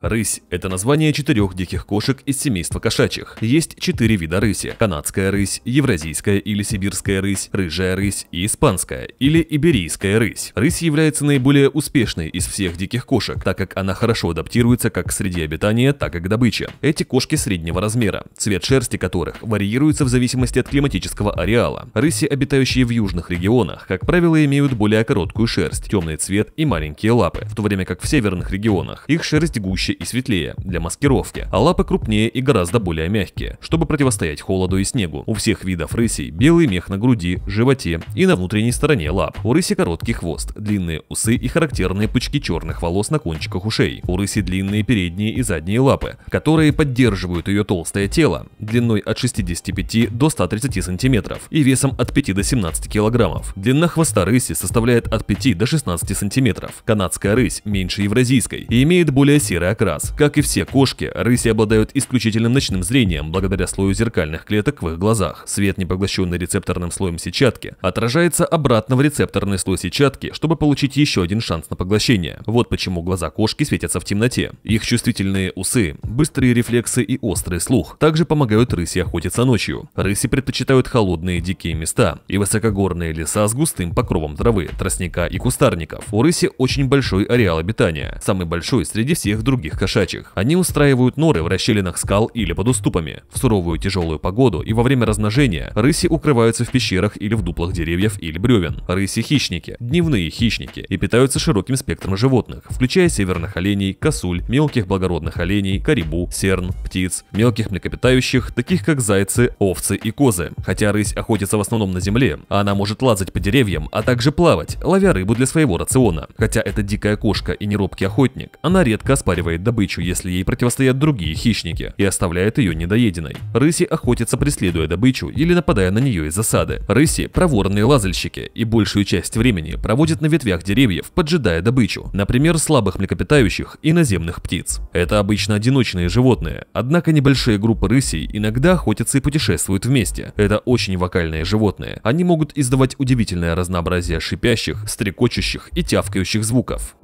Рысь – это название четырех диких кошек из семейства кошачьих. Есть четыре вида рыси – канадская рысь, евразийская или сибирская рысь, рыжая рысь и испанская или иберийская рысь. Рысь является наиболее успешной из всех диких кошек, так как она хорошо адаптируется как к среде обитания, так и к добыче. Эти кошки среднего размера, цвет шерсти которых варьируется в зависимости от климатического ареала. Рыси, обитающие в южных регионах, как правило, имеют более короткую шерсть, темный цвет и маленькие лапы, в то время как в северных регионах их шерсть гуще короче и светлее, для маскировки, а лапы крупнее и гораздо более мягкие, чтобы противостоять холоду и снегу. У всех видов рысей белый мех на груди, животе и на внутренней стороне лап. У рыси короткий хвост, длинные усы и характерные пучки черных волос на кончиках ушей. У рыси длинные передние и задние лапы, которые поддерживают ее толстое тело, длиной от 65 до 130 сантиметров и весом от 5 до 17 килограммов. Длина хвоста рыси составляет от 5 до 16 сантиметров. Канадская рысь меньше евразийской и имеет более серый окрас как Как и все кошки, рыси обладают исключительным ночным зрением благодаря слою зеркальных клеток в их глазах. Свет, не поглощенный рецепторным слоем сетчатки, отражается обратно в рецепторный слой сетчатки, чтобы получить еще один шанс на поглощение. Вот почему глаза кошки светятся в темноте. Их чувствительные усы, быстрые рефлексы и острый слух также помогают рыси охотиться ночью. Рыси предпочитают холодные дикие места и высокогорные леса с густым покровом травы, тростника и кустарников. У рыси очень большой ареал обитания, самый большой среди всех других других кошачьих. Они устраивают норы в расщелинах скал или под уступами. В суровую тяжелую погоду и во время размножения рыси укрываются в пещерах или в дуплах деревьев или бревен. Рыси-хищники, дневные хищники и питаются широким спектром животных, включая северных оленей, косуль, мелких благородных оленей, карибу, серн, птиц, мелких млекопитающих, таких как зайцы, овцы и козы. Хотя рысь охотится в основном на земле, она может лазать по деревьям, а также плавать, ловя рыбу для своего рациона. Хотя это дикая кошка и неробкий охотник, она редко оспаривает отпугивает добычу, если ей противостоят другие хищники, и оставляет ее недоеденной. Рыси охотятся, преследуя добычу или нападая на нее из засады. Рыси – проворные лазальщики, и большую часть времени проводят на ветвях деревьев, поджидая добычу, например, слабых млекопитающих и наземных птиц. Это обычно одиночные животные, однако небольшие группы рысей иногда охотятся и путешествуют вместе. Это очень вокальные животные. Они могут издавать удивительное разнообразие шипящих, стрекочущих и тявкающих звуков.